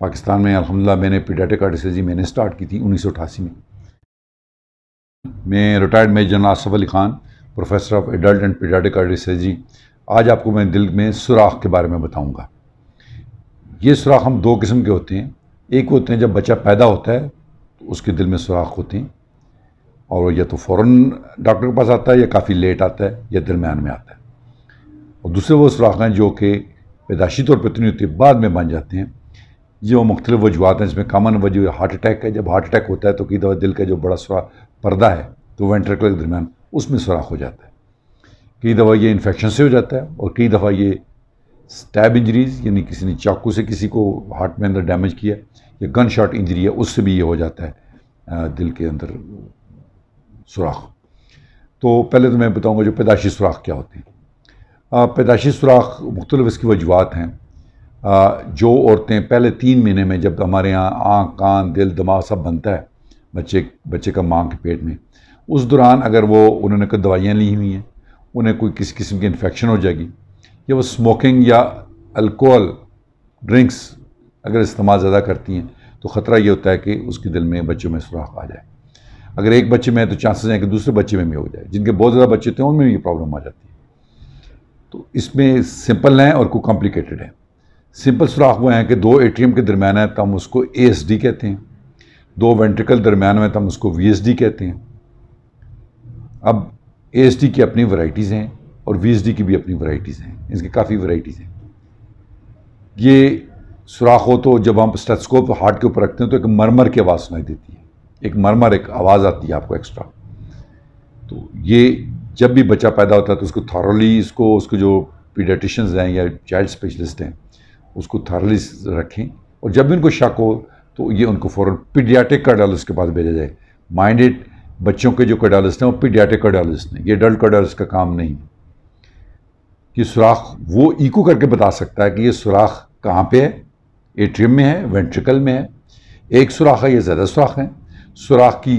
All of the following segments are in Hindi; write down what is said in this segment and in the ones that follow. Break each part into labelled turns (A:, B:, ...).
A: पाकिस्तान में अलहमदिल्ला मैंने पीडाटिक आर्टिसर्जी मैंने स्टार्ट की थी उन्नीस में मैं retired major general Asaf Ali Khan professor of adult and pediatric आर्टिसर्जी आज आपको मैं दिल में सुराख के बारे में बताऊँगा ये सुराख हम दो किस्म के होते हैं एक होते हैं जब बच्चा पैदा होता है तो उसके दिल में सुराख होते हैं और या तो फ़ौर डॉक्टर के पास आता है या काफ़ी लेट आता है या दरमियान में आता है और दूसरे वो सुराख हैं जो कि पैदाशी तौर पर इतनी होती है बाद में बन जाते हैं ये वो मुख्तलि वजूहत हैं जिसमें कामन वजह हार्ट अटैक है जब हार्ट अटैक होता है तो कई दफ़ा दिल का जो बड़ा सुरा पर्दा है तो वेंट्रिकल के दरमियान उसमें सुराख हो जाता है कई दफ़ा ये इन्फेक्शन से हो जाता है और कई दफ़ा ये स्टैब इंजरीज यानी किसी ने चाकू से किसी को हार्ट में अंदर डैमेज किया या गन शॉट इंजरी है उससे भी ये हो जाता है दिल के अंदर सुराख तो पहले तो मैं बताऊँगा जो पैदाशी सुराख क्या होती है पैदाशी सुराख मुख्तलिफ इसकी वजूहत हैं जो औरतें पहले तीन महीने में जब हमारे यहाँ आँख कान दिल दिमाग सब बनता है बच्चे बच्चे का माँ के पेट में उस दौरान अगर वो उन्होंने कोई दवाइयाँ ली हुई हैं उन्हें कोई किसी किस्म की इन्फेक्शन हो जाएगी या वो स्मोकिंग या अल्कोहल ड्रिंक्स अगर इस्तेमाल ज़्यादा करती हैं तो ख़तरा ये होता है कि उसके दिल में बच्चों में सुराख आ जाए अगर एक बच्चे में है तो चांसेस हैं कि दूसरे बच्चे में भी हो जाए जिनके बहुत ज़्यादा बच्चे थे उनमें भी ये प्रॉब्लम आ जाती है तो इसमें सिंपल हैं और को कॉम्प्लिकेटेड हैं सिंपल सुराख वो हैं कि दो एम के दरमियान है तो हम उसको डी कहते हैं दो वेंट्रिकल दरमियान में तो हम उसको डी कहते हैं अब डी की अपनी वराइटीज़ हैं और डी की भी अपनी वराइटीज़ हैं इसकी काफ़ी वराइटीज़ हैं ये सुराख हो तो जब हम स्टेथस्कोप हार्ट के ऊपर रखते हैं तो एक मरमर की आवाज़ सुनाई देती है एक मरमर एक आवाज़ आती है आपको एक्स्ट्रा तो ये जब भी बच्चा पैदा होता है तो उसको थॉरली इसको उसको जो पीडियाटिशन्स हैं या चाइल्ड स्पेशलिस्ट हैं उसको थारलिस रखें और जब भी उनको शक हो तो ये उनको फ़ौरन पीडियाटिक कार्डालिस्ट के पास भेजा जाए माइंडेड बच्चों के जो कार्डालिस्ट हैं वो पीडियाटिक कार्डालिस्ट हैं ये अडल्ट कार्डालिस्ट का काम नहीं कि सुराख वो इको करके बता सकता है कि ये सुराख कहाँ पे है एट्रियम में है वेंट्रिकल में है एक सुराख है या ज़्यादा सुराख है सुराख की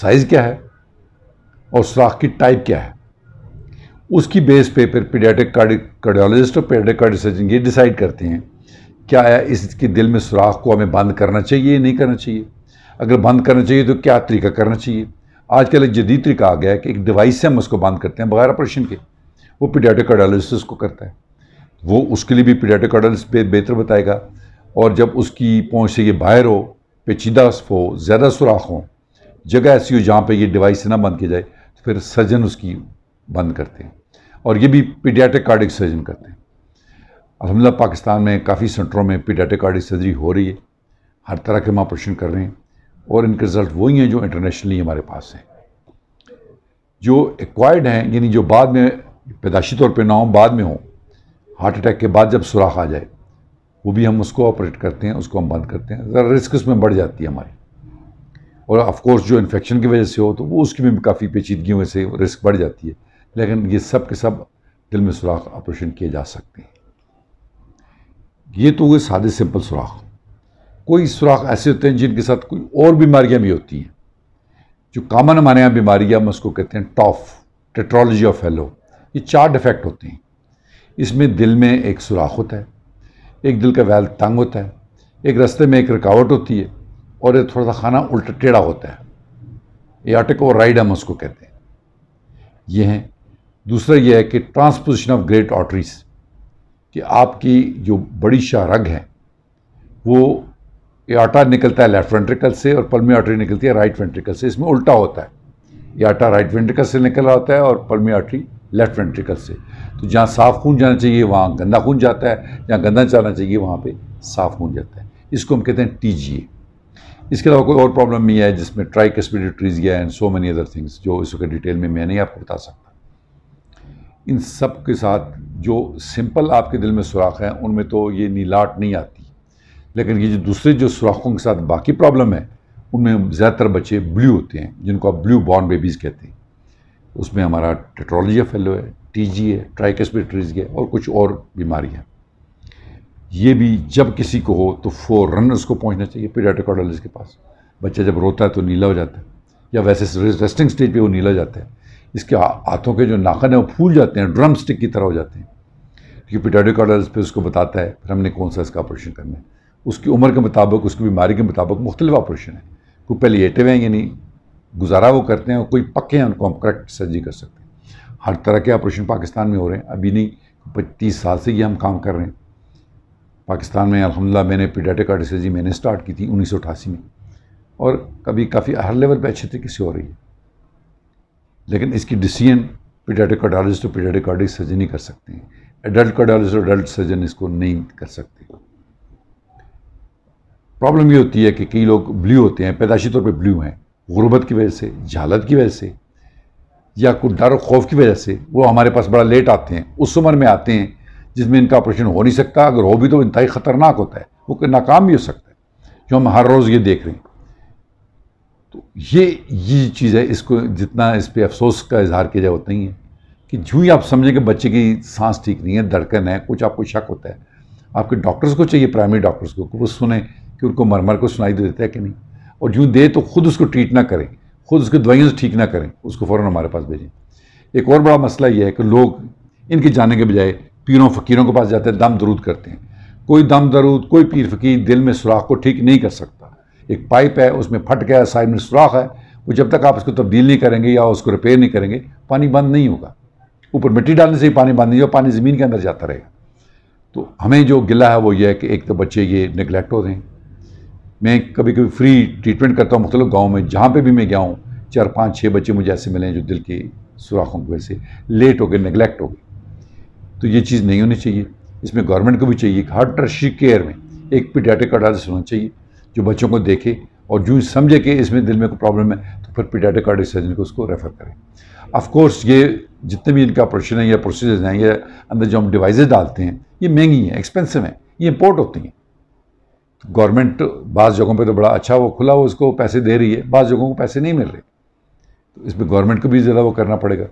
A: साइज़ क्या है और सुराख की टाइप क्या है उसकी बेस पे फिर पीडियाटिक कार्डियोलॉजिस्ट और पीडियाटिक कार्डियो सर्जन ये डिसाइड करते हैं क्या इसके दिल में सुराख को हमें बंद करना चाहिए या नहीं करना चाहिए अगर बंद करना चाहिए तो क्या तरीका करना चाहिए आजकल एक जदीद तरीका आ गया है कि एक डिवाइस से हम उसको बंद करते हैं बगैर ऑपरेशन के वो पीडियाटिक कार्डियोलॉजिस्ट उसको करता है वो उसके लिए भी पीडियाटिक कार्डियोलॉजिस्ट पे बेहतर बताएगा और जब उसकी पहुँच से ये बाहर हो पेचीदा हो ज़्यादा सुराख हो जगह ऐसी हो जहाँ पर ये डिवाइस ना बंद की जाए तो फिर सर्जन उसकी बंद करते हैं और ये भी पीडियाटिक कार्डिक सर्जन करते हैं अलहमदिल्ला पाकिस्तान में काफ़ी सेंटरों में पीडियाटिक कार्डिक सर्जरी हो रही है हर तरह के हम ऑपरेशन कर रहे हैं और इनके रिज़ल्ट वही हैं जो इंटरनेशनली हमारे पास हैं जो एक्वायर्ड हैं यानी जो बाद में पैदाशी तौर पर ना हो बाद में हो हार्ट अटैक के बाद जब सुराख आ जाए वो भी हम उसको ऑपरेट करते हैं उसको हम बंद करते हैं ज़रा रिस्क उसमें बढ़ जाती है हमारी और ऑफ़ कोर्स जो इन्फेक्शन की वजह से हो तो वो उसकी भी काफ़ी पेचीदगियों से रिस्क बढ़ जाती है लेकिन ये सब के सब दिल में सुराख ऑपरेशन किए जा सकते हैं ये तो हुए सादे सिंपल सुराख कोई सुराख ऐसे होते हैं जिनके साथ कोई और बीमारियां भी होती हैं जो कामन हमारे यहाँ बीमारियाँ हम उसको कहते हैं टॉफ टेट्रोलॉजी ऑफ हेलो ये चार डिफेक्ट होते हैं इसमें दिल में एक सुराख होता है एक दिल का वैल तंग होता है एक रास्ते में एक रुकावट होती है और ये थोड़ा सा खाना उल्टा टेढ़ा होता है एटिक और राइड हम उसको कहते हैं ये हैं दूसरा यह है कि ट्रांसपोजिशन ऑफ ग्रेट ऑटरीज कि आपकी जो बड़ी शाहरग है वो आटा निकलता है लेफ्ट वेंट्रिकल से और पलमी आर्टरी निकलती है राइट वेंट्रिकल से इसमें उल्टा होता है ये आटा राइट वेंट्रिकल से निकल रहा होता है और पलमी आर्टरी लेफ्ट वेंट्रिकल से तो जहाँ साफ़ खून जाना चाहिए वहाँ गंदा खून जाता है जहाँ गंदा जाना चाहिए वहाँ पे साफ़ खून जाता है इसको हम कहते हैं टी इसके अलावा कोई और प्रॉब्लम नहीं है जिसमें ट्राई कैस्पिडिट्रीज गया and so many other things जो इसके डिटेल में मैं नहीं आपको बता सकता इन सब के साथ जो सिंपल आपके दिल में सुराख हैं उनमें तो ये नीलाट नहीं आती लेकिन ये जो दूसरे जो सुराखों के साथ बाकी प्रॉब्लम है उनमें ज़्यादातर बच्चे ब्लू होते हैं जिनको आप ब्लू बॉर्न बेबीज़ कहते हैं उसमें हमारा टेट्रोलिया फैलो है टी जी है ट्राइकस्पिट्रीज है और कुछ और बीमारियाँ ये भी जब किसी को हो तो फोर रनर्स उसको पहुँचना चाहिए पीडियाट्रिकोडोलॉजिस्ट के पास बच्चा जब रोता है तो नीला हो जाता है या वैसे रेस्टिंग स्टेज पे वो नीला जाता है इसके हाथों के जो नाखन है वो फूल जाते हैं ड्रम स्टिक की तरह हो जाते हैं क्योंकि पिटाडो कॉलर्स फिर उसको बताता है फिर हमने कौन सा इसका ऑपरेशन करना है उसकी उम्र के मुताबिक उसकी बीमारी के मुताबिक मुख्तलि ऑपरेशन है कोई पहले हैं यानी गुजारा वो करते हैं और कोई पक्के हैं उनको हम करेक्ट सर्जरी कर सकते हैं हर तरह के ऑपरेशन पाकिस्तान में हो रहे हैं अभी नहीं पच्चीस साल से ये हम काम कर रहे हैं पाकिस्तान में अलहमदिल्ला मैंने पीडाटिक सर्जरी मैंने स्टार्ट की थी उन्नीस में और कभी काफ़ी हर लेवल पर अच्छे तरीके से हो रही है लेकिन इसकी डिसीजन पीडियाटिक कार्डियोलॉजिस्ट तो पीडियाटिक कार्डिक सर्जन ही कर सकते हैं एडल्ट कार्डियोलॉजिस्ट और एडल्ट सर्जन इसको नहीं कर सकते प्रॉब्लम ये होती है कि कई लोग ब्लू होते हैं पैदाशी तौर पर ब्लू हैं गुरबत की वजह से झालत की वजह से या कुछ डर खौफ की वजह से वो हमारे पास बड़ा लेट आते हैं उस उम्र में आते हैं जिसमें इनका ऑपरेशन हो नहीं सकता अगर हो भी तो इंतहाई ख़तरनाक होता है वो नाकाम भी हो सकता है जो हम हर रोज़ ये देख रहे हैं तो ये ये चीज़ है इसको जितना इस पर अफसोस का इजहार किया जाए उतना ही है कि जूँ ही आप समझें कि बच्चे की सांस ठीक नहीं है धड़कन है कुछ आपको शक होता है आपके डॉक्टर्स को चाहिए प्राइमरी डॉक्टर्स को वो सुने कि उनको मरमर को सुनाई देता है कि नहीं और जूँ दे तो खुद उसको ट्रीट ना करें खुद उसकी दवाइयों से ठीक ना करें उसको फ़ौर हमारे पास भेजें एक और बड़ा मसला यह है कि लोग इनके जाने के बजाय पीरों फ़कीरों के पास जाते हैं दम दरूद करते हैं कोई दम दरूद कोई पीर फ़कीर दिल में सुराख को ठीक नहीं कर सकता एक पाइप है उसमें फट गया साइड में सुराख है वो जब तक आप उसको तब्दील नहीं करेंगे या उसको रिपेयर नहीं करेंगे पानी बंद नहीं होगा ऊपर मिट्टी डालने से ही पानी बंद नहीं होगा पानी ज़मीन के अंदर जाता रहेगा तो हमें जो गिला है वो ये है कि एक तो बच्चे ये निगलेक्ट हो रहे हैं मैं कभी कभी फ्री ट्रीटमेंट करता हूँ मुख्तलिफ गाँव में जहाँ पर भी मैं गया हूँ चार पाँच छः बच्चे मुझे ऐसे मिले हैं जो दिल की सुराखों की वजह से लेट हो गए निगलेक्ट हो गए तो ये चीज़ नहीं होनी चाहिए इसमें गवर्नमेंट को भी चाहिए हर टर्शी केयर में एक पीडियाटिक अडालस होना चाहिए जो बच्चों को देखे और जो समझे कि इसमें दिल में कोई प्रॉब्लम है तो फिर पीडियाटिक कार्डिक सर्जन को उसको रेफ़र करें ऑफ़ ये जितने भी इनका ऑपरेशन है या प्रोसीजर्स हैं या अंदर जो हम डिवाइस डालते हैं ये महंगी हैं एक्सपेंसिव हैं ये इम्पोर्ट होती हैं गवर्नमेंट बाज़ जगहों पे तो बड़ा अच्छा वो खुला हुआ उसको पैसे दे रही है बाज़ जगहों को पैसे नहीं मिल रहे तो इसमें गवर्नमेंट को भी ज़्यादा वो करना पड़ेगा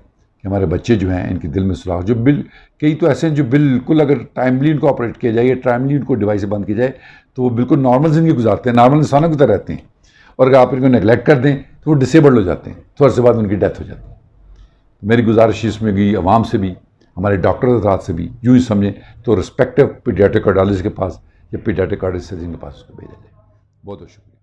A: कि हमारे बच्चे जो हैं इनके दिल में सुलह जो बिल कई तो ऐसे हैं जो बिल्कुल अगर टाइमली इनको ऑपरेट किया जाए या टाइमली इनको डिवाइस बंद की जाए तो वो बिल्कुल नॉर्मल ज़िंदगी गुजारते हैं नॉर्मल इंसानों की तरह रहते हैं और अगर आप इनको नेगलेक्ट कर दें तो वो डिसेबल्ड हो जाते हैं थोड़े तो से बाद उनकी डेथ हो जाती है मेरी गुजारिश इसमें गई आवाम से भी हमारे डॉक्टर हजरात से भी यूँ ही समझें तो रिस्पेक्टिव पीडियाटिक कार्डोलॉजिस्ट के पास या पीडियाटिक कार्डोलॉजी के पास उसको भेजा जाए बहुत बहुत शुक्रिया